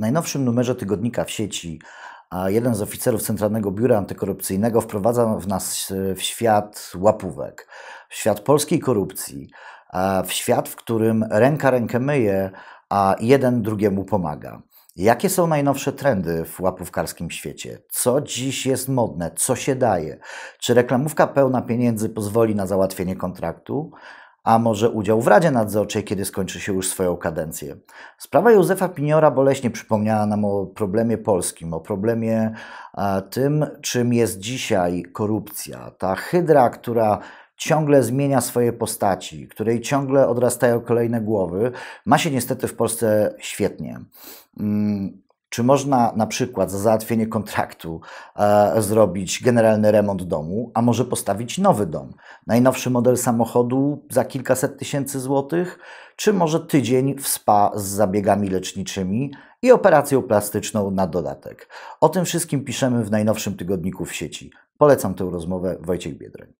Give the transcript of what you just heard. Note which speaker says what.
Speaker 1: W najnowszym numerze tygodnika w sieci jeden z oficerów Centralnego Biura Antykorupcyjnego wprowadza w nas e, w świat łapówek, w świat polskiej korupcji, e, w świat, w którym ręka rękę myje, a jeden drugiemu pomaga. Jakie są najnowsze trendy w łapówkarskim świecie? Co dziś jest modne? Co się daje? Czy reklamówka pełna pieniędzy pozwoli na załatwienie kontraktu? a może udział w Radzie Nadzorczej, kiedy skończy się już swoją kadencję. Sprawa Józefa Piniora boleśnie przypomniała nam o problemie polskim, o problemie e, tym, czym jest dzisiaj korupcja. Ta hydra, która ciągle zmienia swoje postaci, której ciągle odrastają kolejne głowy, ma się niestety w Polsce świetnie. Mm, czy można na przykład za załatwienie kontraktu e, zrobić generalny remont domu, a może postawić nowy dom? Najnowszy model samochodu za kilkaset tysięcy złotych, czy może tydzień w spa z zabiegami leczniczymi i operacją plastyczną na dodatek? O tym wszystkim piszemy w najnowszym tygodniku w sieci. Polecam tę rozmowę Wojciech Biedroń.